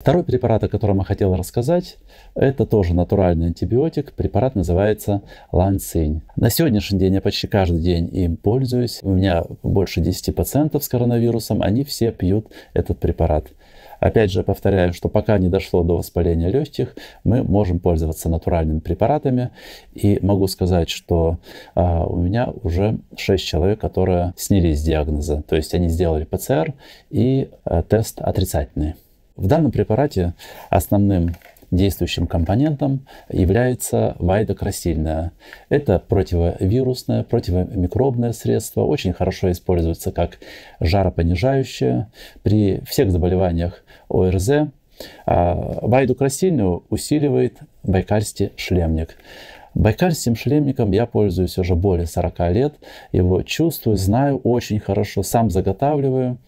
Второй препарат, о котором я хотел рассказать, это тоже натуральный антибиотик. Препарат называется ланцинь. На сегодняшний день я почти каждый день им пользуюсь. У меня больше 10 пациентов с коронавирусом, они все пьют этот препарат. Опять же, повторяю, что пока не дошло до воспаления легких, мы можем пользоваться натуральными препаратами. И могу сказать, что э, у меня уже 6 человек, которые снялись с диагноза. То есть они сделали ПЦР и э, тест отрицательный. В данном препарате основным действующим компонентом является вайдокрасильная. Это противовирусное, противомикробное средство, очень хорошо используется как жаропонижающее при всех заболеваниях ОРЗ. А Вайдокрасильную усиливает байкальский шлемник. Байкальским шляпником я пользуюсь уже более 40 лет, его чувствую, знаю очень хорошо, сам заготавливаю.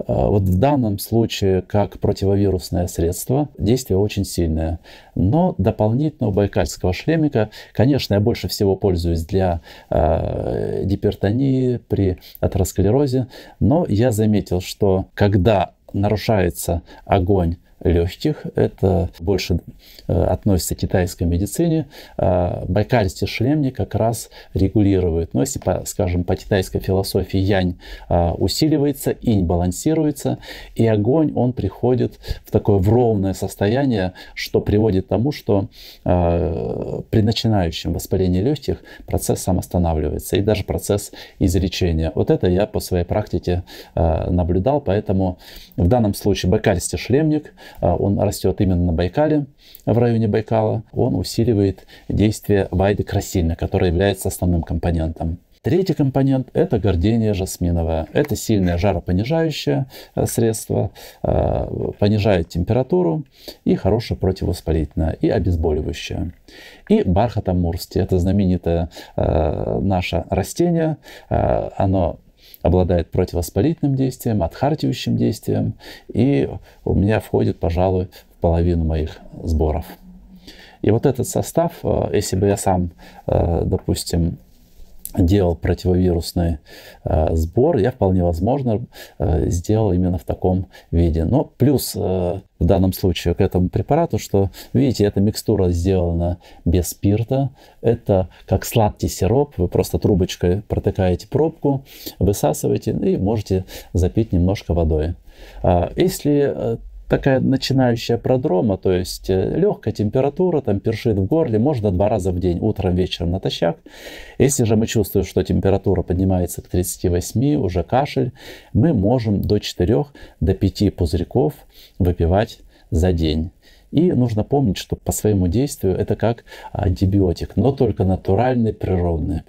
Э, вот в данном случае, как противовирусное средство, действие очень сильное. Но дополнительно у байкальского шлемика, конечно, я больше всего пользуюсь для э, гипертонии при атеросклерозе, но я заметил, что когда нарушается огонь легких. Это больше э, относится к китайской медицине. Э, Байкальский шлемник как раз регулирует. Но ну, если, скажем, по китайской философии янь а, усиливается, инь балансируется, и огонь, он приходит в такое в ровное состояние, что приводит к тому, что а, при начинающем воспалении легких процесс сам останавливается, и даже процесс излечения. Вот это я по своей практике наблюдал, поэтому в данном случае бакальстий шлемник – а, он растет именно на Байкале, в районе Байкала, он усиливает действие вайды красильна, которая является основным компонентом. Третий компонент – это гордение жасминовое. Это сильное жаропонижающее э, средство, э, понижает температуру и хорошее противовоспалительное, и обезболивающее. И бархат амурский – это знаменитое э, наше растение. Оно обладает противовоспалительным действием, отхаркивающим действием, и у меня входит, пожалуй, в половину моих сборов. И вот этот состав, э, если бы я сам, э, допустим, делал противовирусный э, сбор, я вполне возможно э, сделал именно в таком виде. Но плюс э, в данном случае к этому препарату, что, видите, эта микстура сделана без спирта. Это как сладкий сироп. Вы просто трубочкой протыкаете пробку, высасываете ну и можете запить немножко водой. А если э, такая начинающая продрома, то есть э, легкая температура, там першит в горле, можно два раза в день, утром, вечером натощак. Если же мы чувствуем, что температура поднимается к 38, уже кашель, мы можем до 4, до 5 пузырьков выпивать за день. И нужно помнить, что по своему действию это как антибиотик, но только натуральный, природный.